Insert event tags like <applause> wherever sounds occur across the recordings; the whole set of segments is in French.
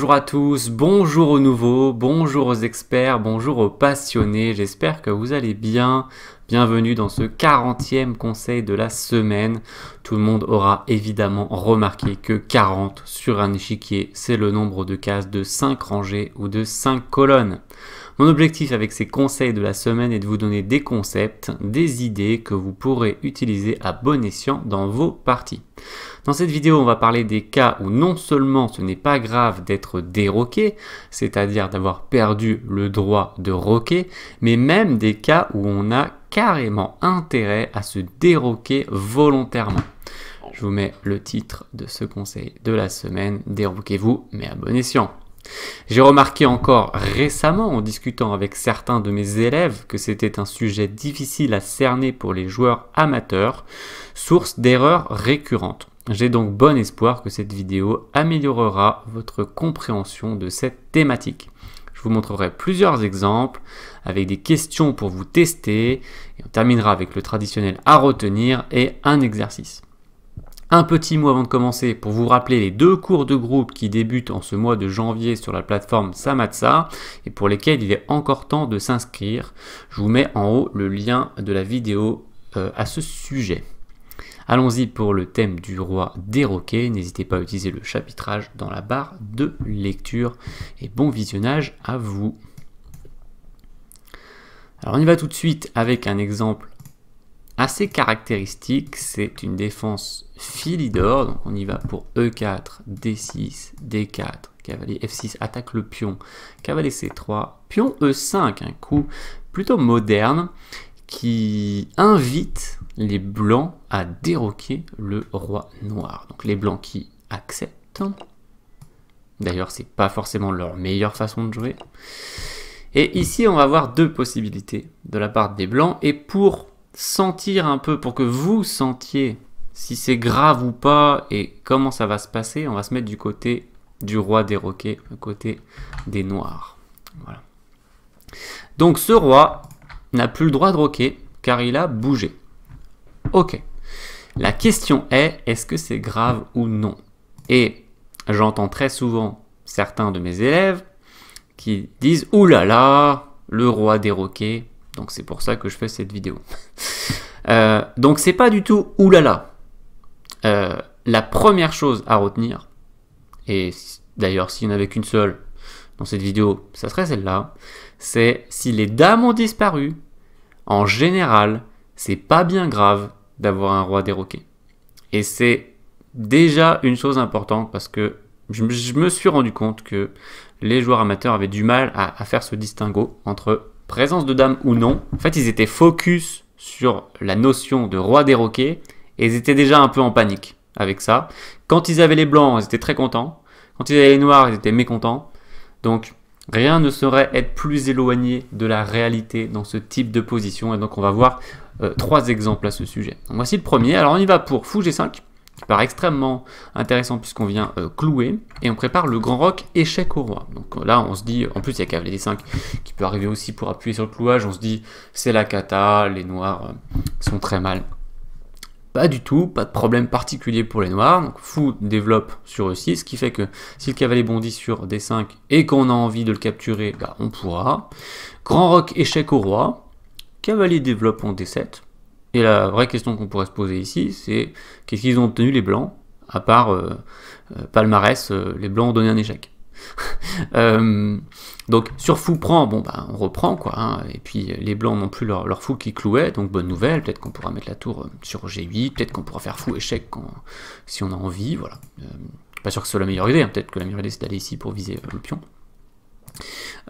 Bonjour à tous, bonjour aux nouveaux, bonjour aux experts, bonjour aux passionnés, j'espère que vous allez bien. Bienvenue dans ce 40e conseil de la semaine. Tout le monde aura évidemment remarqué que 40 sur un échiquier, c'est le nombre de cases de 5 rangées ou de 5 colonnes. Mon objectif avec ces conseils de la semaine est de vous donner des concepts, des idées que vous pourrez utiliser à bon escient dans vos parties. Dans cette vidéo, on va parler des cas où non seulement ce n'est pas grave d'être déroqué, c'est-à-dire d'avoir perdu le droit de roquer, mais même des cas où on a carrément intérêt à se déroquer volontairement. Je vous mets le titre de ce conseil de la semaine, déroquez-vous, mais à bon escient. J'ai remarqué encore récemment en discutant avec certains de mes élèves que c'était un sujet difficile à cerner pour les joueurs amateurs, source d'erreurs récurrentes. J'ai donc bon espoir que cette vidéo améliorera votre compréhension de cette thématique. Je vous montrerai plusieurs exemples avec des questions pour vous tester et on terminera avec le traditionnel à retenir et un exercice. Un petit mot avant de commencer pour vous rappeler les deux cours de groupe qui débutent en ce mois de janvier sur la plateforme Samatsa et pour lesquels il est encore temps de s'inscrire. Je vous mets en haut le lien de la vidéo euh, à ce sujet. Allons-y pour le thème du roi roquets. N'hésitez pas à utiliser le chapitrage dans la barre de lecture et bon visionnage à vous. Alors on y va tout de suite avec un exemple assez caractéristique. C'est une défense Philidor. Donc on y va pour E4, D6, D4, cavalier F6 attaque le pion, cavalier C3, pion E5, un coup plutôt moderne qui invite les blancs à déroquer le roi noir. Donc les blancs qui acceptent. D'ailleurs, c'est pas forcément leur meilleure façon de jouer. Et ici, on va avoir deux possibilités de la part des blancs. Et pour sentir un peu, pour que vous sentiez si c'est grave ou pas et comment ça va se passer, on va se mettre du côté du roi des roquets, du côté des noirs. Voilà. Donc ce roi n'a plus le droit de roquer car il a bougé. Ok. La question est, est-ce que c'est grave ou non Et j'entends très souvent certains de mes élèves qui disent, oulala, là là, le roi des roquets, donc c'est pour ça que je fais cette vidéo. <laughs> Euh, donc c'est pas du tout oulala. Euh, la première chose à retenir, et d'ailleurs s'il n'y en avait qu'une seule dans cette vidéo, ça serait celle-là, c'est si les dames ont disparu, en général, c'est pas bien grave d'avoir un roi déroqué. Et c'est déjà une chose importante parce que je, me suis rendu compte que les joueurs amateurs avaient du mal à, à faire ce distinguo entre présence de dames ou non, en fait, ils étaient focus sur la notion de roi des roquets et ils étaient déjà un peu en panique avec ça. Quand ils avaient les blancs, ils étaient très contents. Quand ils avaient les noirs, ils étaient mécontents. Donc, rien ne saurait être plus éloigné de la réalité dans ce type de position. Et donc, on va voir euh, trois exemples à ce sujet. voici le premier. Alors, on y va pour fou G5 qui paraît extrêmement intéressant puisqu'on vient euh, clouer, et on prépare le grand roc échec au roi. Donc euh, là, on se dit, en plus il y a cavalier d5 qui peut arriver aussi pour appuyer sur le clouage, on se dit, c'est la cata, les noirs euh, sont très mal. Pas du tout, pas de problème particulier pour les noirs, donc fou développe sur E6, ce qui fait que si le cavalier bondit sur D5 et qu'on a envie de le capturer, bah, on pourra. Grand roc échec au roi, cavalier développe en D7, et la vraie question qu'on pourrait se poser ici, c'est qu'est-ce qu'ils ont obtenu les Blancs, à part euh, euh, palmarès, euh, les Blancs ont donné un échec. <laughs> donc sur fou prend, bon bah on reprend quoi, hein, et puis les blancs n'ont plus leur, fou qui clouait, donc bonne nouvelle, peut-être qu'on pourra mettre la tour sur G8, peut-être qu'on pourra faire fou échec si on a envie, voilà. pas sûr que ce soit la meilleure idée, hein, peut-être que la meilleure idée c'est d'aller ici pour viser le pion.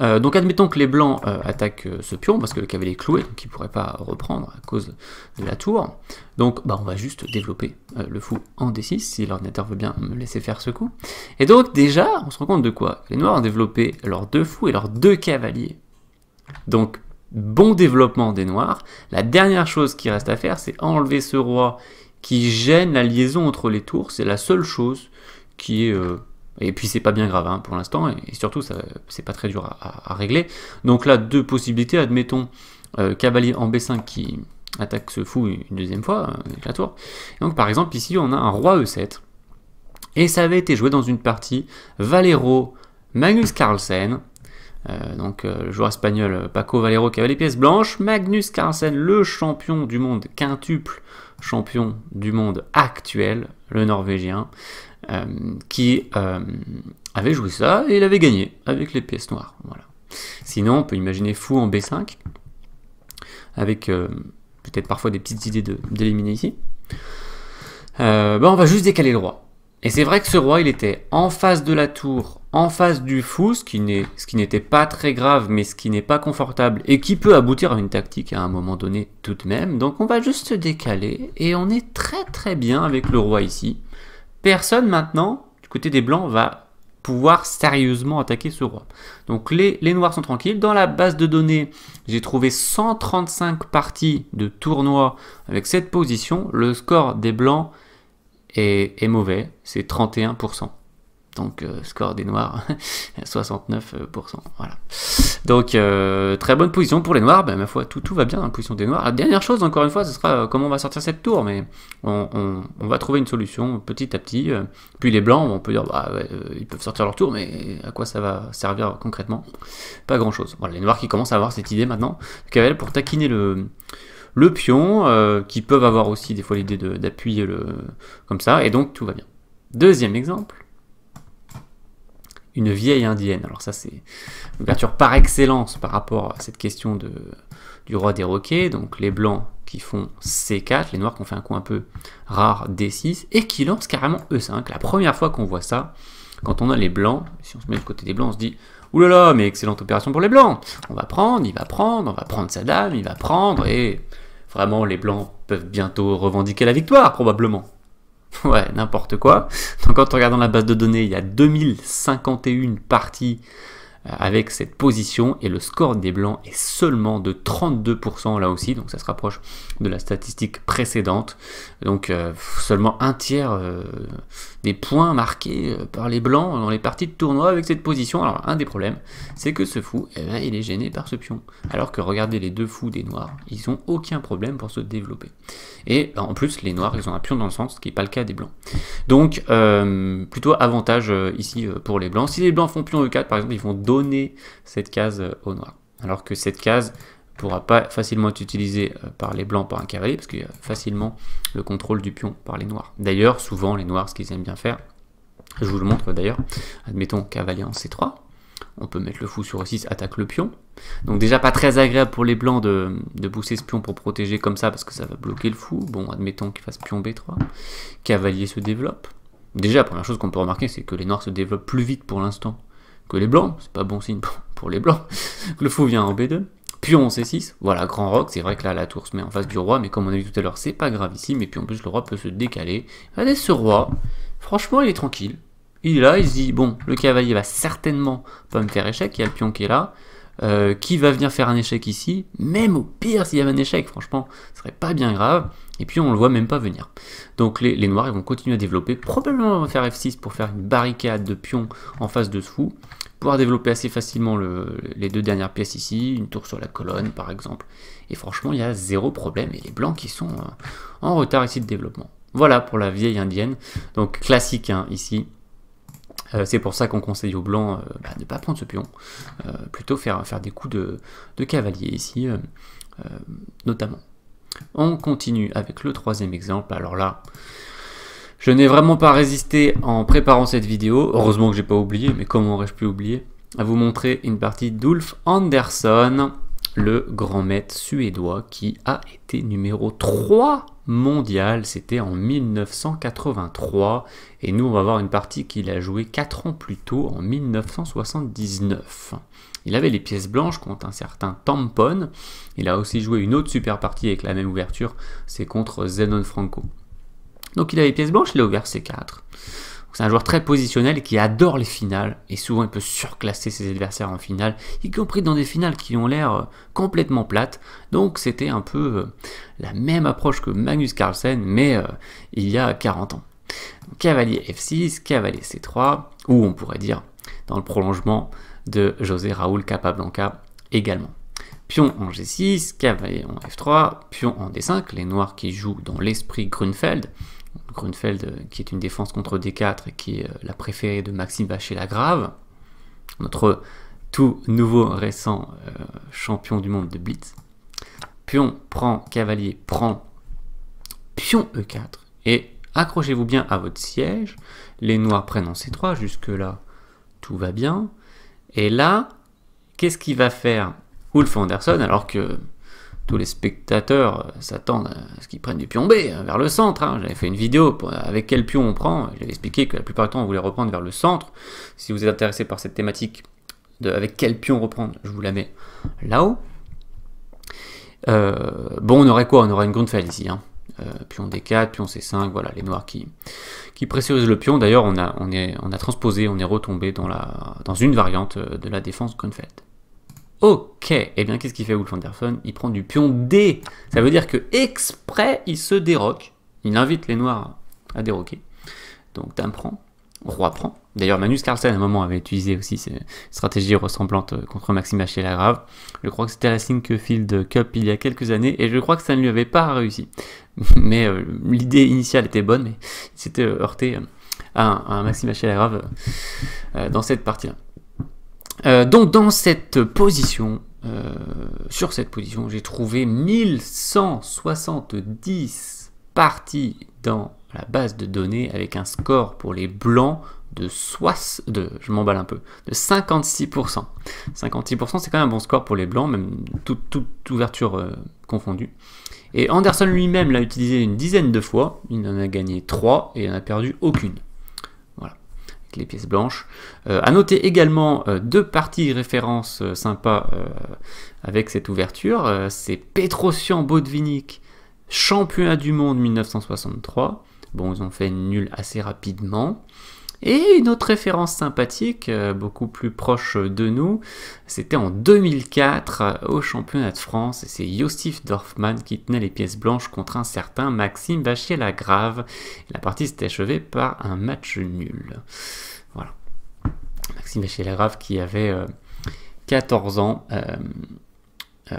Euh, donc admettons que les blancs euh, attaquent euh, ce pion, parce que le cavalier est cloué, donc il ne pourrait pas reprendre à cause de la tour. Donc bah, on va juste développer le fou en d6, si l'ordinateur veut bien me laisser faire ce coup. Et donc déjà, on se rend compte de quoi Les noirs ont développé leurs deux fous et leurs deux cavaliers. Donc bon développement des noirs. La dernière chose qui reste à faire, c'est enlever ce roi qui gêne la liaison entre les tours. C'est la seule chose qui est et puis c'est pas bien grave hein, pour l'instant, et, surtout c'est pas très dur à, régler. Donc là, deux possibilités, admettons euh, cavalier en B5 qui attaque ce fou une deuxième fois euh, avec la tour. donc par exemple ici on a un roi E7, et ça avait été joué dans une partie Valero Magnus Carlsen, euh, donc le joueur espagnol Paco Valero qui avait les pièces blanches, Magnus Carlsen, le champion du monde, quintuple champion du monde actuel, le Norvégien, euh, qui euh, avait joué ça et il avait gagné avec les pièces noires. Voilà. Sinon, on peut imaginer fou en B5, avec euh, peut-être parfois des petites idées d'éliminer ici. Ben, on va juste décaler le roi. Et c'est vrai que ce roi, il était en face de la tour, en face du fou, ce qui n'était pas très grave, mais ce qui n'est pas confortable, et qui peut aboutir à une tactique à un moment donné tout de même. Donc on va juste décaler, et on est très très bien avec le roi ici personne maintenant, du côté des blancs, va pouvoir sérieusement attaquer ce roi. Donc les, les noirs sont tranquilles. Dans la base de données, j'ai trouvé 135 parties de tournoi avec cette position. Le score des blancs est, est mauvais, c'est 31% donc score des noirs 69%. <laughs> Voilà. Donc euh, très bonne position pour les noirs, ben, ma foi tout, tout va bien hein, position des noirs. dernière chose encore une fois, ce sera euh, comment on va sortir cette tour, mais on, va trouver une solution petit à petit. Euh. Puis les blancs, on peut dire bah, ils peuvent sortir leur tour, mais à quoi ça va servir concrètement Pas grand chose. Voilà, les noirs qui commencent à avoir cette idée maintenant, qu'elle pour taquiner le pion, qui peuvent avoir aussi des fois l'idée d'appuyer le comme ça, et donc tout va bien. Deuxième exemple, une vieille indienne. Alors ça, c'est ouverture par excellence par rapport à cette question de, du roi des roquets. Donc les blancs qui font C4, les noirs qui ont fait un coup un peu rare D6, et qui lance carrément E5. La première fois qu'on voit ça, quand on a les blancs, si on se met du côté des blancs, on se dit oulala, mais excellente opération pour les blancs. On va prendre, il va prendre, on va prendre sa dame, il va prendre, et vraiment les blancs peuvent bientôt revendiquer la victoire, probablement. <laughs> Ouais, n'importe quoi. Donc, en regardant la base de données, il y a 2051 parties avec cette position et le score des blancs est seulement de 32% là aussi, donc ça se rapproche de la statistique précédente. Donc euh, seulement un tiers euh, des points marqués euh, par les blancs dans les parties de tournoi avec cette position. Alors un des problèmes, c'est que ce fou, eh ben, il est gêné par ce pion. Alors que regardez les deux fous des noirs, ils n'ont aucun problème pour se développer. Et ben, en plus, les noirs, ils ont un pion dans le sens, ce qui n'est pas le cas des blancs. Donc plutôt avantage ici pour les blancs. Si les blancs font pion E4, par exemple, ils font donner cette case euh, au noir. Alors que cette case pourra pas facilement être utilisée euh, par les blancs par un cavalier parce qu'il y a facilement le contrôle du pion par les noirs. D'ailleurs, souvent les noirs, ce qu'ils aiment bien faire, je vous le montre d'ailleurs, admettons cavalier en C3, on peut mettre le fou sur E6, attaque le pion. Donc déjà pas très agréable pour les blancs de, de pousser ce pion pour protéger comme ça parce que ça va bloquer le fou. Bon, admettons qu'il fasse pion B3, cavalier se développe. Déjà, la première chose qu'on peut remarquer, c'est que les noirs se développent plus vite pour l'instant que les blancs, c'est pas bon signe pour les blancs. Le fou vient en B2, pion on C6, voilà, grand roc, c'est vrai que là la tour se met en face du roi, mais comme on a vu tout à l'heure, c'est pas grave ici, mais puis en plus le roi peut se décaler. Regardez ce roi, franchement il est tranquille, il est là, il se dit, bon, le cavalier va certainement pas me faire échec, il y a le pion qui est là, euh, qui va venir faire un échec ici, même au pire s'il y avait un échec, franchement, ce serait pas bien grave. Et puis on le voit même pas venir. Donc les, noirs ils vont continuer à développer. Probablement on va faire F6 pour faire une barricade de pions en face de ce fou. Pouvoir développer assez facilement les deux dernières pièces ici, une tour sur la colonne par exemple. Et franchement il y a zéro problème. Et les blancs qui sont euh, en retard ici de développement. Voilà pour la vieille indienne. Donc classique hein, ici. Euh, c'est pour ça qu'on conseille aux blancs euh, bah, de ne pas prendre ce pion, plutôt faire, des coups de cavalier ici, notamment. On continue avec le troisième exemple. Alors là, je n'ai vraiment pas résisté en préparant cette vidéo. Heureusement que j'ai pas oublié, mais comment aurais-je pu oublier À vous montrer une partie d'Ulf Anderson, le grand maître suédois qui a été numéro 3 mondial. C'était en 1983. Et nous, on va voir une partie qu'il a jouée 4 ans plus tôt, en 1979. Il avait les pièces blanches contre un certain Tampon. Il a aussi joué une autre super partie avec la même ouverture, c'est contre Zenon Franco. Donc il avait les pièces blanches, il a ouvert C4. C'est un joueur très positionnel qui adore les finales et souvent il peut surclasser ses adversaires en finale, y compris dans des finales qui ont l'air euh, complètement plates. Donc c'était un peu euh, la même approche que Magnus Carlsen, mais euh, il y a 40 ans. Cavalier F6, cavalier C3, ou on pourrait dire dans le prolongement de José Raúl Capablanca également. Pion en G6, cavalier en F3, pion en D5, les noirs qui jouent dans l'esprit Grunfeld, Grunfeld, euh, qui est une défense contre D4 et qui est euh, la préférée de Maxime Bachet-Lagrave, notre tout nouveau récent euh, champion du monde de Blitz. Pion prend, cavalier prend, pion E4. Et accrochez-vous bien à votre siège. Les noirs prennent en C3, jusque-là, tout va bien. Et là, qu'est-ce qu'il va faire Ulf Anderson alors que tous les spectateurs s'attendent à ce qu'ils prennent du pion B, hein, vers le centre. Hein. J'avais fait une vidéo avec quel pion on prend. J'avais expliqué que la plupart du temps, on voulait reprendre vers le centre. Si vous êtes intéressé par cette thématique de avec quel pion reprendre, je vous la mets là-haut. Euh, bon, on aurait quoi On aurait une Grunfeld ici. Hein. Euh, pion D4, pion C5, voilà, les noirs qui, qui pressurisent le pion. D'ailleurs, on a, on, est, on a transposé, on est retombé dans, la, dans une variante euh, de la défense Grunfeld. Ok, et eh bien qu'est-ce qu'il fait Wolf Anderson Il prend du pion D. Ça veut dire que exprès, il se déroque. Il invite les noirs à déroquer. Donc dame prend, roi prend. D'ailleurs, Manus Carlsen à un moment avait utilisé aussi ses stratégies ressemblantes euh, contre Maxime Haché Lagrave. Je crois que c'était à la Sinkfield Cup il y a quelques années et je crois que ça ne lui avait pas réussi. <laughs> Mais euh, l'idée initiale était bonne, mais il s'était euh, heurté à un, Maxime Lagrave dans cette partie-là. Euh, donc dans cette position, euh, sur cette position, j'ai trouvé 1170 parties dans la base de données avec un score pour les blancs de, je m'emballe un peu, de 56%. 56% c'est quand même un bon score pour les blancs, même toute, ouverture euh, confondue. Et Anderson lui-même l'a utilisé une dizaine de fois, il en a gagné 3 et il n'en a perdu aucune les pièces blanches. A euh, à noter également euh, deux parties références euh, sympas avec cette ouverture. c'est Petrosian Botvinnik, champion du monde 1963. Bon, ils ont fait une nulle assez rapidement. Et une autre référence sympathique, euh, beaucoup plus proche de nous, c'était en 2004 euh, au championnat de France, et c'est Yossif Dorfman qui tenait les pièces blanches contre un certain Maxime Vachier-Lagrave. La partie s'était achevée par un match nul. Voilà. Maxime Vachier-Lagrave qui avait 14 euh, ans.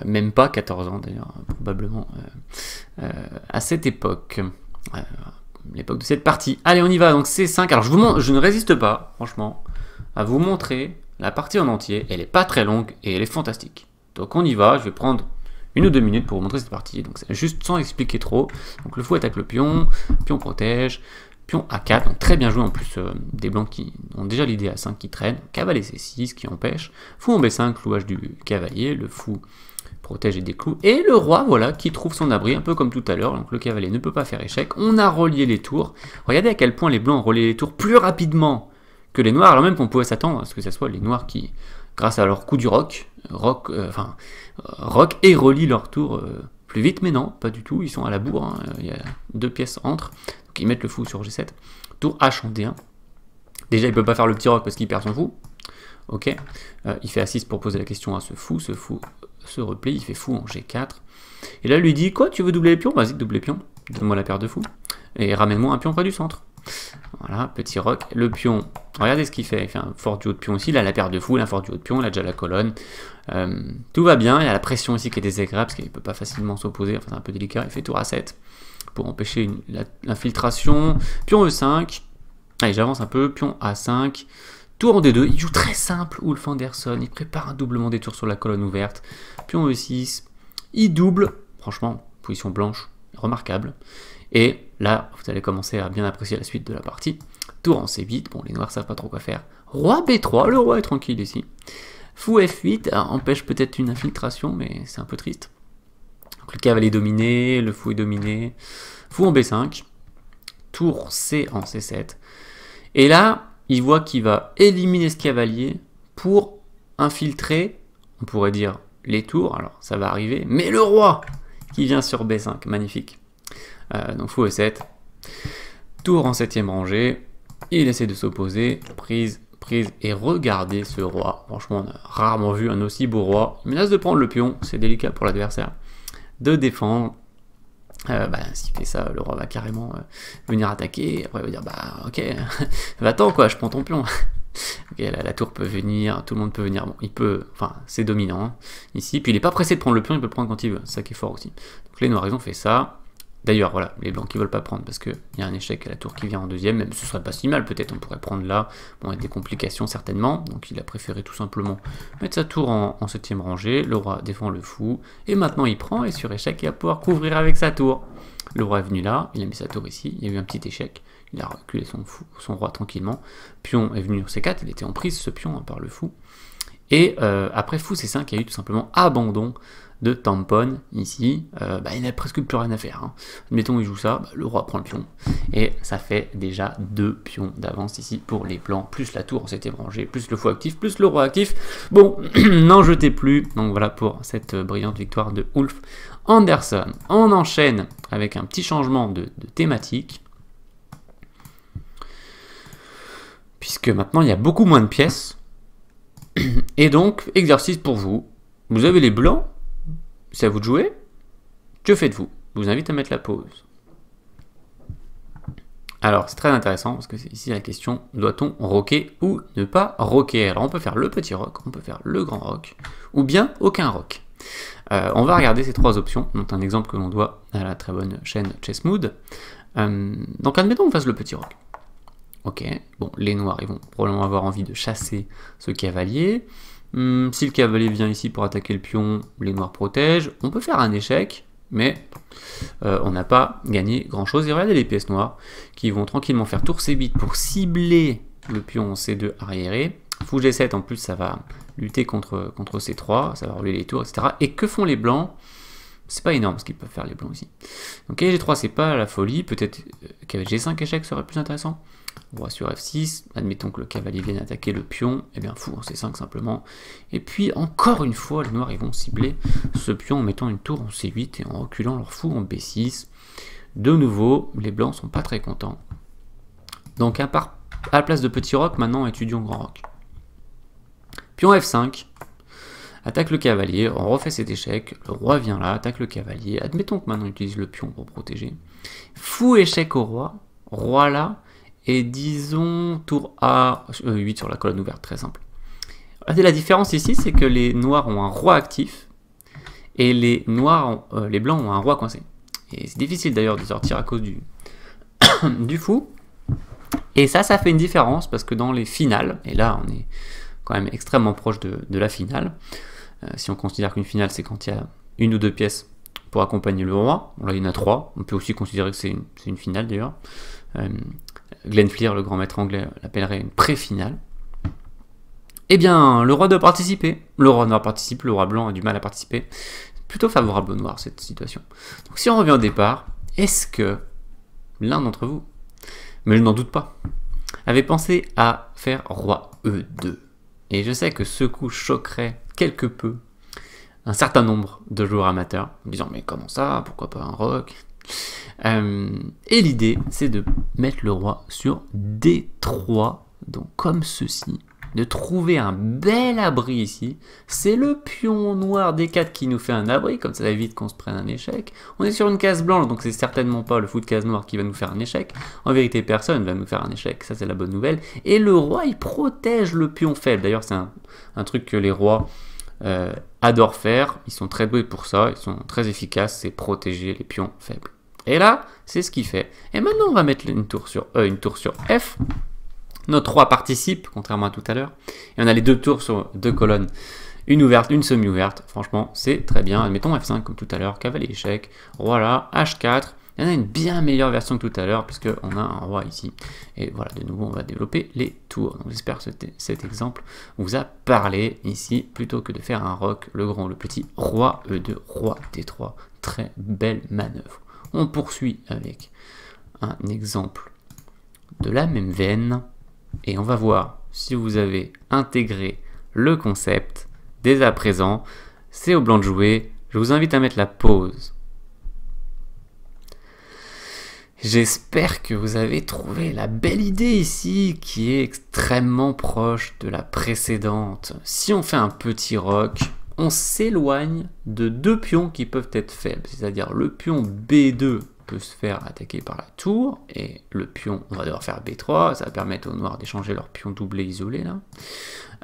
même pas 14 ans d'ailleurs, probablement, à cette époque l'époque de cette partie. Allez, on y va. Donc c'est 5 Alors je vous montre, je ne résiste pas, franchement, à vous montrer la partie en entier. Elle est pas très longue et elle est fantastique. Donc on y va. Je vais prendre une ou deux minutes pour vous montrer cette partie. Donc juste sans expliquer trop. Donc le fou attaque le pion, pion protège, pion A4. Donc très bien joué en plus euh, des blancs qui ont déjà l'idée à 5 qui traînent Cavalier C6 qui empêche. Fou en B5, louage du cavalier. Le fou des clous. Et le roi, voilà, qui trouve son abri, un peu comme tout à l'heure. Donc le cavalier ne peut pas faire échec. On a relié les tours. Regardez à quel point les blancs ont relié les tours plus rapidement que les noirs, alors même qu'on pouvait s'attendre à ce que ce soit les noirs qui, grâce à leur coup du roc, roc euh, enfin, rock et relient leur tour euh, plus vite, mais non, pas du tout, ils sont à la bourre, hein. il y a deux pièces entre, donc ils mettent le fou sur G7, tour H en D1, déjà il peut pas faire le petit roc parce qu'il perd son fou, ok, euh, il fait a pour poser la question à ce fou, ce fou se replie, il fait fou en G4. Et là, lui dit, quoi, tu veux doubler les pions Vas-y, double les pions, donne-moi la paire de fous. Et ramène-moi un pion près du centre. Voilà, petit rock, Le pion, regardez ce qu'il fait. Il fait un fort duo de pion aussi Il a la paire de fou, il a un fort duo de pion, il a déjà la colonne. Euh, tout va bien. Il y a la pression ici qui est désagréable parce qu'il ne peut pas facilement s'opposer. Enfin, c'est un peu délicat. Il fait tour à 7 pour empêcher l'infiltration. Pion E5. Allez, j'avance un peu. Pion A5. Tour en D2, il joue très simple, Wolf Anderson, il prépare un doublement des tours sur la colonne ouverte, pion E6, il double, franchement, position blanche, remarquable. Et là, vous allez commencer à bien apprécier la suite de la partie. Tour en C8, bon, les noirs savent pas trop quoi faire. Roi B3, le roi est tranquille ici. Fou F8 empêche peut-être une infiltration, mais c'est un peu triste. Donc le cavalier est dominé, le fou est dominé. Fou en B5, tour C en C7. Et là, il voit qu'il va éliminer ce cavalier pour infiltrer, on pourrait dire, les tours. Alors, ça va arriver. Mais le roi qui vient sur B5. Magnifique. Euh, donc, fou E7. Tour en septième rangée. Il essaie de s'opposer. Prise, prise. Et regardez ce roi. Franchement, on a rarement vu un aussi beau roi. Il menace de prendre le pion. C'est délicat pour l'adversaire. De défendre. Euh, bah, si fait ça, le roi va carrément euh, venir attaquer. Après, il va dire Bah, ok, <laughs> va-t'en, quoi, je prends ton pion. <laughs> ok, là, la tour peut venir, tout le monde peut venir. Bon, il peut, enfin, c'est dominant hein, ici. Puis il n'est pas pressé de prendre le pion, il peut le prendre quand il veut. ça qui est fort aussi. Donc les noirs, ils ont fait ça. D'ailleurs, voilà, les blancs qui veulent pas prendre parce qu'il y a un échec à la tour qui vient en deuxième, même ce serait pas si mal, peut-être on pourrait prendre là, bon, a des complications certainement, donc il a préféré tout simplement mettre sa tour en, septième rangée, le roi défend le fou, et maintenant il prend, et sur échec il va pouvoir couvrir avec sa tour. Le roi est venu là, il a mis sa tour ici, il y a eu un petit échec, il a reculé son, fou, son roi tranquillement, pion est venu sur c4, il était en prise ce pion hein, par le fou, et euh, après fou C5, il y a eu tout simplement abandon de tampon ici. Euh, bah, il n'a presque plus rien à faire. Hein. Mettons Admettons, il joue ça, bah, le roi prend le pion. Et ça fait déjà deux pions d'avance ici pour les plans, plus la tour s'était rangé plus le fou actif, plus le roi actif. Bon, <clears throat> n'en jetez plus. Donc voilà pour cette euh, brillante victoire de Ulf Anderson. On enchaîne avec un petit changement de thématique. Puisque maintenant, il y a beaucoup moins de pièces et donc, exercice pour vous. Vous avez les blancs, c'est à vous de jouer. Que faites-vous Je vous invite à mettre la pause. Alors, c'est très intéressant parce que c'est ici la question doit-on rocker ou ne pas rocker Alors, on peut faire le petit rock, on peut faire le grand rock, ou bien aucun rock. Euh, on va regarder ces trois options, dont un exemple que l'on doit à la très bonne chaîne Chessmood. Euh, donc, admettons qu'on fasse le petit rock. Ok, bon, les noirs, ils vont probablement avoir envie de chasser ce cavalier. Hmm, si le cavalier vient ici pour attaquer le pion, les noirs protègent. On peut faire un échec, mais euh, on n'a pas gagné grand-chose. Et regardez les pièces noires qui vont tranquillement faire tour C8 pour cibler le pion C2 arriéré. Fou G7, en plus, ça va lutter contre, contre C3, ça va rouler les tours, etc. Et que font les blancs c'est pas énorme ce qu'ils peuvent faire les blancs ici. Donc G3 c'est pas la folie, peut-être qu'avec euh, G5 échec serait plus intéressant. Roi sur f6, admettons que le cavalier vienne attaquer le pion, et eh bien fou en hein, c5 simplement. Et puis encore une fois, les noirs ils vont cibler ce pion en mettant une tour en c8 et en reculant leur fou en b6. De nouveau, les blancs sont pas très contents. Donc à, part, à la place de petit roc, maintenant étudions grand roc. Pion f5, attaque le cavalier, on refait cet échec, le roi vient là, attaque le cavalier, admettons que maintenant on utilise le pion pour protéger. Fou échec au roi, roi là, et disons tour A, 8 euh, sur la colonne ouverte, très simple. Ah, la différence ici, c'est que les noirs ont un roi actif et les noirs, euh, les blancs ont un roi coincé. Et c'est difficile d'ailleurs de sortir à cause du, <coughs> du fou. Et ça, ça fait une différence parce que dans les finales, et là on est quand même extrêmement proche de, de la finale, euh, si on considère qu'une finale c'est quand il y a une ou deux pièces pour accompagner le roi, là il y en a trois, on peut aussi considérer que c'est une, une, finale d'ailleurs. Glenfleer, le grand maître anglais, l'appellerait une pré-finale. Eh bien, le roi doit participer. Le roi noir participe, le roi blanc a du mal à participer. Plutôt favorable au noir, cette situation. Donc, si on revient au départ, est-ce que l'un d'entre vous, mais je n'en doute pas, avait pensé à faire roi E2 Et je sais que ce coup choquerait quelque peu un certain nombre de joueurs amateurs, en disant mais comment ça, pourquoi pas un rock, euh, et l'idée, c'est de mettre le roi sur D3, donc comme ceci, de trouver un bel abri ici. C'est le pion noir D4 qui nous fait un abri, comme ça évite qu'on se prenne un échec. On est sur une case blanche, donc c'est certainement pas le fou de case noire qui va nous faire un échec. En vérité, personne va nous faire un échec, ça c'est la bonne nouvelle. Et le roi, il protège le pion faible. D'ailleurs, c'est un, truc que les rois... Euh, adore faire, ils sont très doués pour ça, ils sont très efficaces, c'est protéger les pions faibles. Et là, c'est ce qu'il fait. Et maintenant, on va mettre une tour sur, e, une tour sur F. Nos trois participent, contrairement à tout à l'heure. Et on a les deux tours sur deux colonnes. Une ouverte, une semi-ouverte. Franchement, c'est très bien. Mettons F5 comme tout à l'heure. Cavalier échec. Voilà. H4. Il y en a une bien meilleure version que tout à l'heure, puisqu'on a un roi ici. Et voilà, de nouveau, on va développer les tours. Donc j'espère que cet exemple vous a parlé ici, plutôt que de faire un roc, le grand, le petit, roi, E2, roi, D3. Très belle manœuvre. On poursuit avec un exemple de la même veine. Et on va voir si vous avez intégré le concept dès à présent. C'est au blanc de jouer. Je vous invite à mettre la pause J'espère que vous avez trouvé la belle idée ici qui est extrêmement proche de la précédente. Si on fait un petit rock, on s'éloigne de deux pions qui peuvent être faibles, c'est-à-dire le pion B2 peut se faire attaquer par la tour, et le pion, on va devoir faire B3, ça va permettre aux noirs d'échanger leur pion doublé isolé là.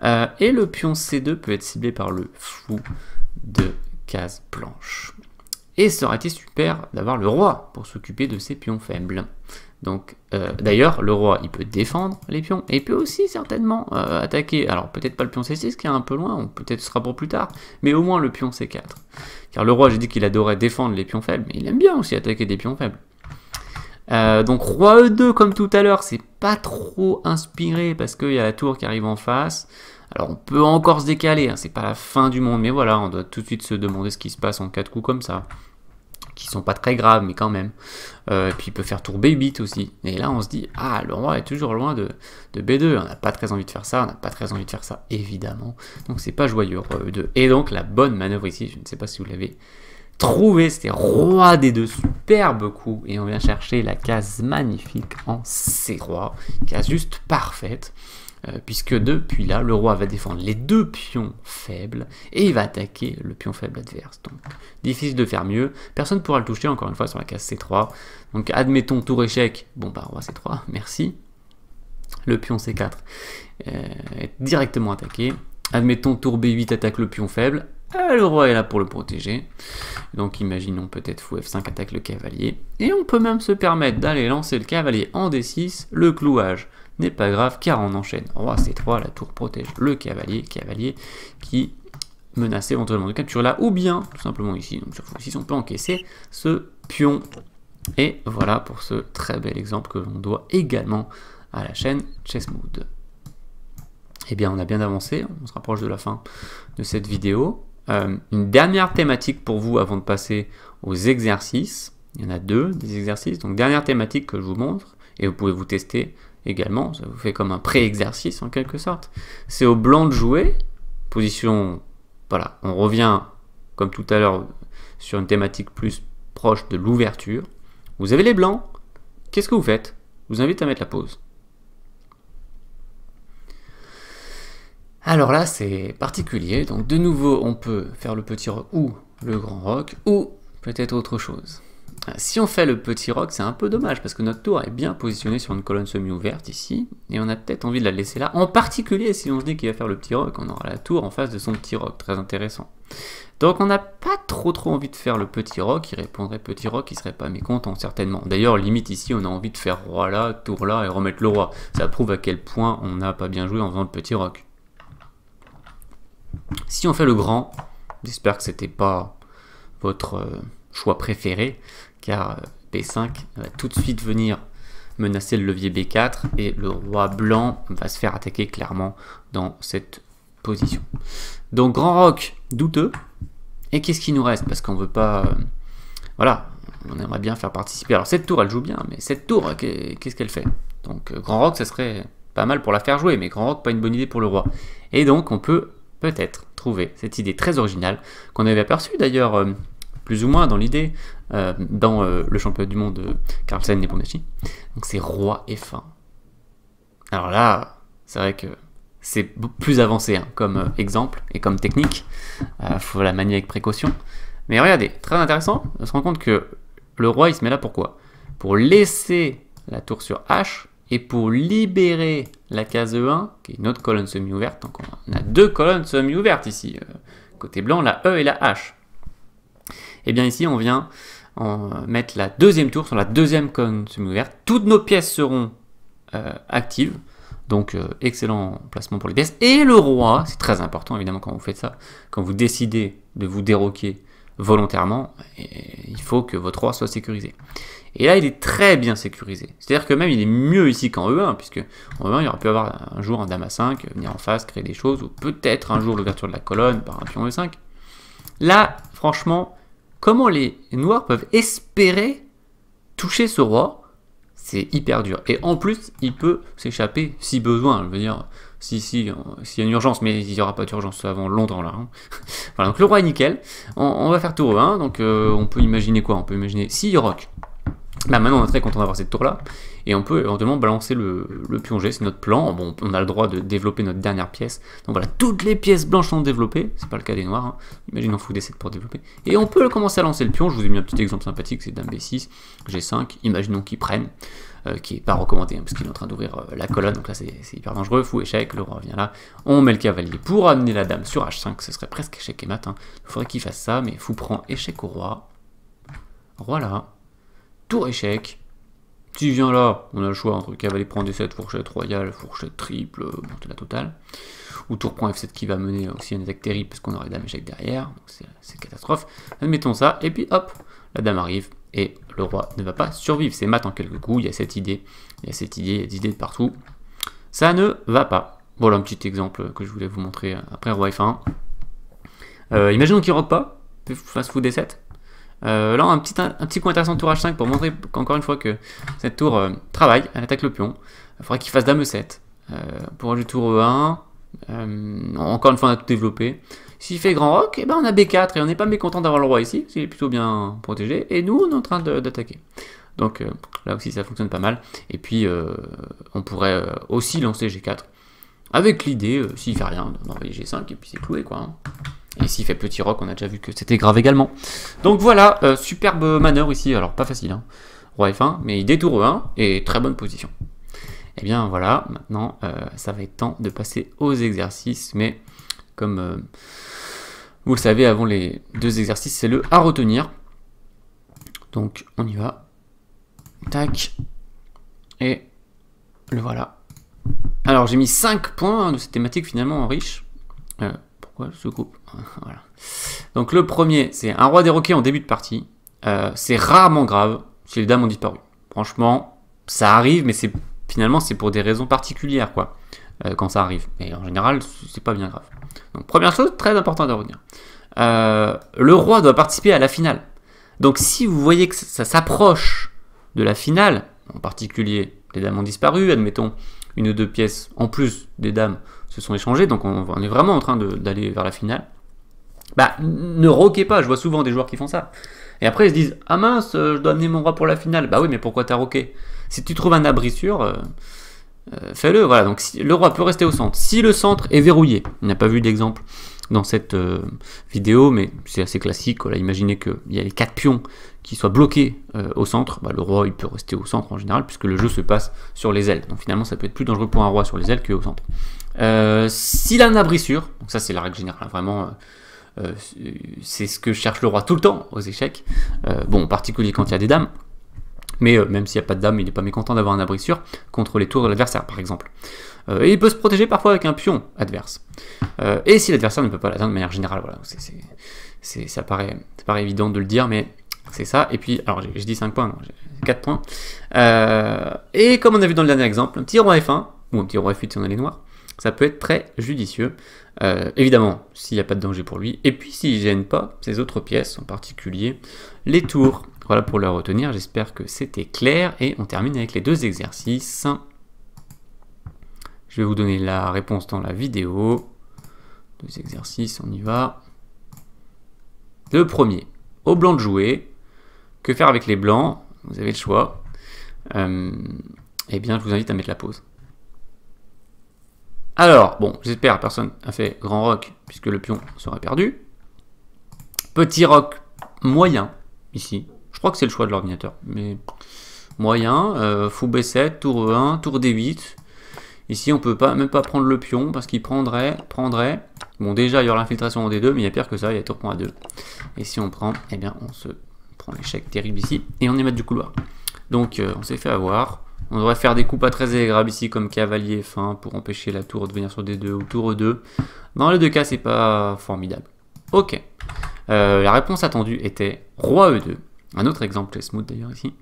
Euh, et le pion C2 peut être ciblé par le fou de case blanche. Et ça aurait été super d'avoir le roi pour s'occuper de ses pions faibles. Donc, euh, d'ailleurs, le roi, il peut défendre les pions, et peut aussi certainement euh, attaquer. Alors, peut-être pas le pion C6 qui est un peu loin, peut-être ce sera pour plus tard, mais au moins le pion C4. Car le roi, j'ai dit qu'il adorait défendre les pions faibles, mais il aime bien aussi attaquer des pions faibles. Euh, donc roi E2 comme tout à l'heure, c'est pas trop inspiré parce qu'il y a la tour qui arrive en face. Alors on peut encore se décaler, hein, c'est pas la fin du monde, mais voilà, on doit tout de suite se demander ce qui se passe en cas coups comme ça, qui sont pas très graves, mais quand même. Euh, et puis il peut faire tour B8 aussi. Et là on se dit, ah le roi est toujours loin de, B2, on n'a pas très envie de faire ça, on n'a pas très envie de faire ça, évidemment. Donc c'est pas joyeux, roi E2. Et donc la bonne manœuvre ici, je ne sais pas si vous l'avez trouvé, c'était roi des deux, superbe coup, et on vient chercher la case magnifique en C 3 case juste parfaite. Euh, puisque depuis là, le roi va défendre les deux pions faibles et il va attaquer le pion faible adverse. Donc, difficile de faire mieux. Personne ne pourra le toucher, encore une fois, sur la case C3. Donc, admettons tour échec. Bon, bah, roi C3, merci. Le pion C4 euh, est directement attaqué. Admettons tour B8 attaque le pion faible. Ah, le roi est là pour le protéger. Donc imaginons peut-être fou F5 attaque le cavalier. Et on peut même se permettre d'aller lancer le cavalier en D6, le clouage n'est pas grave car on enchaîne. Roi C3, la tour protège le cavalier, cavalier qui menace éventuellement de capture là, ou bien tout simplement ici, donc sur f on peut encaisser ce pion. Et voilà pour ce très bel exemple que l'on doit également à la chaîne Chessmood. Eh bien on a bien avancé, on se rapproche de la fin de cette vidéo. Euh, une dernière thématique pour vous avant de passer aux exercices. Il y en a deux, des exercices. Donc dernière thématique que je vous montre, et vous pouvez vous tester également, ça vous fait comme un pré-exercice en quelque sorte. C'est au blanc de jouer, position, voilà, on revient comme tout à l'heure sur une thématique plus proche de l'ouverture. Vous avez les blancs, qu'est-ce que vous faites vous invite à mettre la pause. Alors là, c'est particulier, donc de nouveau, on peut faire le petit rock ou le grand rock ou peut-être autre chose. Si on fait le petit rock, c'est un peu dommage parce que notre tour est bien positionnée sur une colonne semi-ouverte ici et on a peut-être envie de la laisser là. En particulier si on se dit qu'il va faire le petit rock, on aura la tour en face de son petit rock, très intéressant. Donc on n'a pas trop trop envie de faire le petit rock, il répondrait petit rock, il serait pas mécontent certainement. D'ailleurs limite ici on a envie de faire roi là, tour là et remettre le roi. Ça prouve à quel point on n'a pas bien joué en faisant le petit rock. Si on fait le grand, j'espère que c'était pas votre... Euh, choix préféré, car B5 euh, va tout de suite venir menacer le levier B4 et le roi blanc va se faire attaquer clairement dans cette position. Donc grand roc douteux. Et qu'est-ce qui nous reste Parce qu'on veut pas... Euh, voilà, on aimerait bien faire participer. Alors cette tour, elle joue bien, mais cette tour, qu'est-ce qu'elle fait Donc euh, grand roc, ça serait pas mal pour la faire jouer, mais grand roc, pas une bonne idée pour le roi. Et donc on peut peut-être trouver cette idée très originale qu'on avait aperçue d'ailleurs plus ou moins dans l'idée, euh, dans euh, le championnat du monde euh, Carlsen et Pondeschi. Donc c'est roi F1. Alors là, c'est vrai que c'est plus avancé hein, comme exemple et comme technique. Il faut la manier avec précaution. Mais regardez, très intéressant, on se rend compte que le roi il se met là pourquoi Pour laisser la tour sur H et pour libérer la case E1, qui est une autre colonne semi-ouverte, donc on a deux colonnes semi-ouvertes ici. Côté blanc, la E et la H. Et eh bien ici, on vient mettre la deuxième tour sur la deuxième semi ouverte. Toutes nos pièces seront euh, actives. Donc euh, excellent placement pour les pièces. Et le roi, c'est très important évidemment quand vous faites ça, quand vous décidez de vous déroquer volontairement, et il faut que votre roi soit sécurisé. Et là, il est très bien sécurisé. C'est-à-dire que même il est mieux ici qu'en E1, puisque en E1, il aurait pu avoir un jour un damas 5, venir en face, créer des choses, ou peut-être un jour l'ouverture de la colonne par un pion E5. Là, franchement, comment les Noirs peuvent espérer toucher ce roi C'est hyper dur. Et en plus, il peut s'échapper si besoin. Je veux dire, si euh, s'il y a une urgence, mais il n'y aura pas d'urgence avant longtemps là. Hein. <laughs> voilà, donc le roi est nickel. On, va faire tour hein. Donc euh, on peut imaginer quoi On peut imaginer si rock Bah maintenant on est très content d'avoir cette tour là et on peut éventuellement balancer le, pion G, c'est notre plan. Bon, on a le droit de développer notre dernière pièce. Donc voilà, toutes les pièces blanches sont développées, c'est pas le cas des noirs, hein. Imaginons fou des 7 pour développer. Et on peut commencer à lancer le pion, je vous ai mis un petit exemple sympathique, c'est Dame B6, G5, imaginons qu'il prenne, euh, qui n'est pas recommandé, hein, parce qu'il est en train d'ouvrir euh, la colonne, donc là c'est hyper dangereux, fou échec, le roi revient là, on met le cavalier pour amener la dame sur h5, ce serait presque échec et mat, hein. il faudrait qu'il fasse ça, mais fou prend échec au roi, roi là, tour échec, tu viens là, on a le choix entre cavalier prend D7, fourchette royale, fourchette triple, la totale. Ou tour prend F7 qui va mener aussi un attaque terrible parce qu'on aurait dame échec derrière, c'est catastrophe. Admettons ça, et puis hop, la dame arrive et le roi ne va pas survivre. C'est mat en quelques coups, il y a cette idée, il y a cette idée, il y a des idées de partout. Ça ne va pas. Voilà un petit exemple que je voulais vous montrer après roi F1. Euh, imaginons qu'il ne rock pas, face fou D7. Euh, là, un petit, un, petit coup intéressant de tour H5 pour montrer encore une fois que cette tour euh, travaille. Elle attaque le pion. Il faudrait qu'il fasse dame E7. Euh, pour le tour E1. encore une fois, on a tout développé. S'il fait grand roc, eh ben, on a B4 et on n'est pas mécontent d'avoir le roi ici. c'est est plutôt bien protégé. Et nous, on est en train d'attaquer. Donc là aussi, ça fonctionne pas mal. Et puis, on pourrait aussi lancer G4. Avec l'idée, s'il fait rien, d'envoyer G5 et puis c'est cloué quoi. Hein ici il fait petit rock, on a déjà vu que c'était grave également. Donc voilà, euh, superbe manœuvre ici. Alors pas facile, hein. Roi hein, F1, mais il détourne, 1 hein, et très bonne position. Et eh bien voilà, maintenant euh, ça va être temps de passer aux exercices. Mais comme euh, vous le savez, avant les deux exercices, c'est le à retenir. Donc on y va. Tac. Et le voilà. Alors j'ai mis 5 points hein, de cette thématique finalement en riche. pourquoi ce coup <laughs> Donc le premier, c'est un roi des roquets en début de partie. Euh, c'est rarement grave si les dames ont disparu. Franchement, ça arrive, mais c'est finalement c'est pour des raisons particulières quoi, euh, quand ça arrive. Mais en général, c'est pas bien grave. Donc première chose, très importante à retenir. Euh, le roi doit participer à la finale. Donc si vous voyez que ça s'approche de la finale, en particulier les dames ont disparu, admettons une ou deux pièces en plus des dames se sont échangées, donc on est vraiment en train d'aller vers la finale bah, ne roquez pas. Je vois souvent des joueurs qui font ça. Et après, ils se disent Ah mince, euh, je dois amener mon roi pour la finale. Bah oui, mais pourquoi t'as roqué Si tu trouves un abri sûr, euh, euh, fais-le. Voilà, donc si, le roi peut rester au centre. Si le centre est verrouillé, on n'a pas vu d'exemple dans cette vidéo, mais c'est assez classique. Voilà, imaginez qu'il y a les quatre pions qui soient bloqués au centre. Bah, le roi, il peut rester au centre en général, puisque le jeu se passe sur les ailes. Donc finalement, ça peut être plus dangereux pour un roi sur les ailes qu'au centre. S'il a un abri sûr, donc ça c'est la règle générale, hein, vraiment euh, c'est ce que cherche le roi tout le temps aux échecs. Euh, bon, en particulier quand il y a des dames. Mais euh, même s'il n'y a pas de dames, il n'est pas mécontent d'avoir un abri sûr contre les tours de l'adversaire, par exemple. et il peut se protéger parfois avec un pion adverse. et si l'adversaire ne peut pas l'atteindre de manière générale, voilà, c'est ça, paraît, évident de le dire, mais c'est ça. Et puis, alors j'ai dit 5 points, 4 points. et comme on a vu dans le dernier exemple, un petit roi F1, ou un petit roi fuite si on a les ça peut être très judicieux. Euh, évidemment, s'il n'y a pas de danger pour lui, et puis s'il ne gêne pas ses autres pièces, en particulier les tours. Voilà pour le retenir, j'espère que c'était clair, et on termine avec les deux exercices. Je vais vous donner la réponse dans la vidéo. Deux exercices, on y va. Le premier, au blanc de jouer. Que faire avec les blancs Vous avez le choix. Euh, eh bien, je vous invite à mettre la pause. Alors, bon, j'espère personne n'a fait grand roc, puisque le pion sera perdu. Petit roc moyen, ici. Je crois que c'est le choix de l'ordinateur, mais moyen. Euh, fou B7, tour E1, tour D8. Ici, on peut pas, même pas prendre le pion, parce qu'il prendrait, prendrait... Bon, déjà, il y aura l'infiltration en D2, mais il y a pire que ça, il y a tour point A2. Et si on prend, eh bien, on se prend l'échec terrible ici, et on met du couloir. Donc, euh, on s'est fait avoir. On devrait faire des coups pas très élégrables ici comme cavalier fin pour empêcher la tour de venir sur D2 ou tour E2. Dans les deux cas, c'est pas formidable. Ok. Euh, la réponse attendue était roi E2. Un autre exemple est Smooth d'ailleurs ici.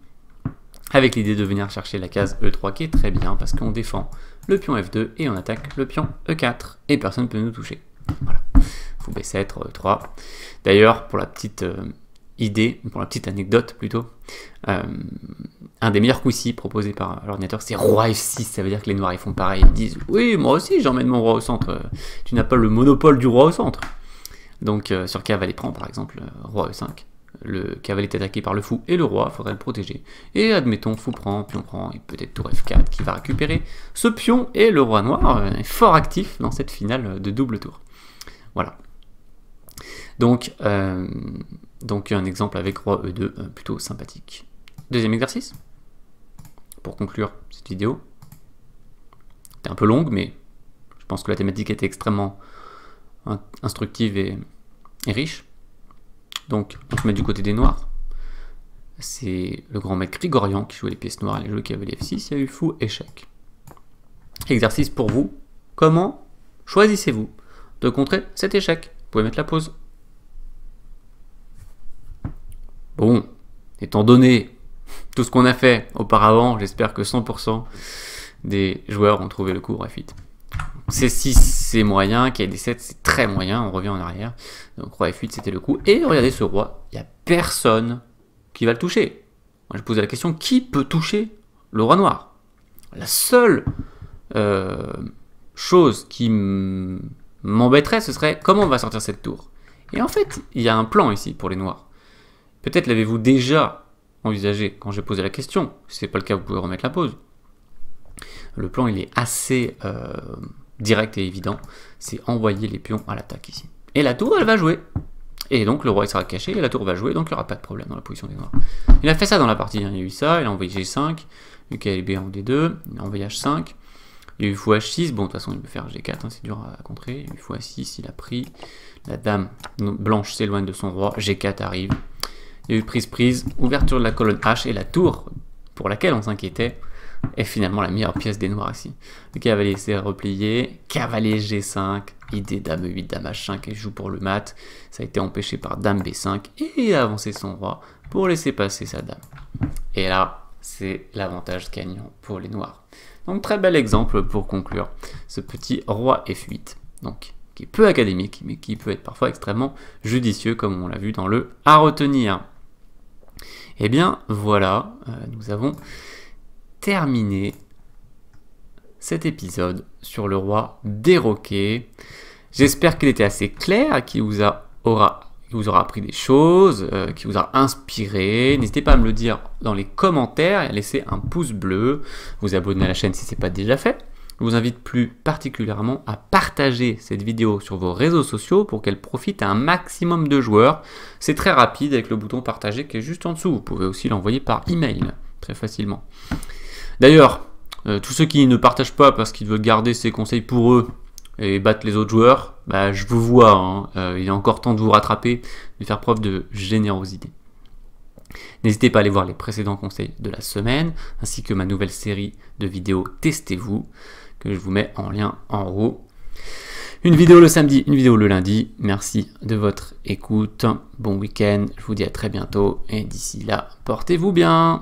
Avec l'idée de venir chercher la case E3 qui est très bien parce qu'on défend le pion F2 et on attaque le pion E4 et personne ne peut nous toucher. Voilà. Faut baisser être 3 e D'ailleurs, pour la petite... Euh, idée, pour la petite anecdote plutôt, euh, un des meilleurs coups proposés par l'ordinateur, c'est roi f6. Ça veut dire que les noirs ils font pareil. Ils disent Oui, moi aussi j'emmène mon roi au centre. Tu n'as pas le monopole du roi au centre. Donc euh, sur cavalier prend par exemple euh, roi e5. Le cavalier est attaqué par le fou et le roi, faudrait le protéger. Et admettons, fou prend, pion prend, et peut-être tour f4 qui va récupérer ce pion et le roi noir est fort actif dans cette finale de double tour. Voilà. Donc, euh, donc un exemple avec roi e2 euh, plutôt sympathique. Deuxième exercice, pour conclure cette vidéo. C'était un peu longue, mais je pense que la thématique était extrêmement instructive et, riche. Donc on se met du côté des noirs. C'est le grand maître Grigorian qui jouait les pièces noires, les jeux qui avaient les F6, il y a eu fou, échec. Exercice pour vous, comment choisissez-vous de contrer cet échec Vous pouvez mettre la pause. Bon, étant donné tout ce qu'on a fait auparavant, j'espère que 100% des joueurs ont trouvé le coup f8. C6 c'est moyen, Kd7 c'est très moyen, on revient en arrière. Donc roi F8 c'était le coup. Et regardez ce roi, il n'y a personne qui va le toucher. Moi je posais la question, qui peut toucher le roi noir La seule euh, chose qui m'embêterait ce serait comment on va sortir cette tour. Et en fait, il y a un plan ici pour les noirs. Peut-être l'avez-vous déjà envisagé quand j'ai posé la question. Si ce n'est pas le cas, vous pouvez remettre la pause. Le plan, il est assez euh, direct et évident. C'est envoyer les pions à l'attaque ici. Et la tour, elle va jouer. Et donc le roi sera caché et la tour va jouer, donc il n'y aura pas de problème dans la position des noirs. Il a fait ça dans la partie, hein. il a eu ça, il a envoyé G5, a b en D2, il a envoyé H5, il a eu 6 bon de toute façon il peut faire G4, hein, c'est dur à contrer, il y a 6 il a pris, la dame blanche s'éloigne de son roi, G4 arrive, il y a eu prise-prise, ouverture de la colonne H et la tour pour laquelle on s'inquiétait est finalement la meilleure pièce des noirs ici. Le cavalier s'est replié, cavalier G5, idée dame 8, dame H5 et joue pour le mat. Ça a été empêché par dame B5 et il a avancé son roi pour laisser passer sa dame. Et là, c'est l'avantage gagnant pour les noirs. Donc très bel exemple pour conclure ce petit roi F8, donc qui est peu académique mais qui peut être parfois extrêmement judicieux comme on l'a vu dans le à retenir. Eh bien voilà, euh, nous avons terminé cet épisode sur le roi roquets. J'espère qu'il était assez clair, qu'il vous, aura, vous aura appris des choses, euh, qu'il vous aura inspiré. N'hésitez pas à me le dire dans les commentaires et à laisser un pouce bleu, vous abonner à la chaîne si ce n'est pas déjà fait. Je vous invite plus particulièrement à partager cette vidéo sur vos réseaux sociaux pour qu'elle profite à un maximum de joueurs. C'est très rapide avec le bouton partager qui est juste en dessous. Vous pouvez aussi l'envoyer par email très facilement. D'ailleurs, euh, tous ceux qui ne partagent pas parce qu'ils veulent garder ces conseils pour eux et battre les autres joueurs, bah, je vous vois, hein. euh, il est encore temps de vous rattraper, de faire preuve de générosité. N'hésitez pas à aller voir les précédents conseils de la semaine, ainsi que ma nouvelle série de vidéos Testez-vous je vous mets en lien en haut. Une vidéo le samedi, une vidéo le lundi. Merci de votre écoute. Bon week-end, je vous dis à très bientôt et d'ici là, portez-vous bien.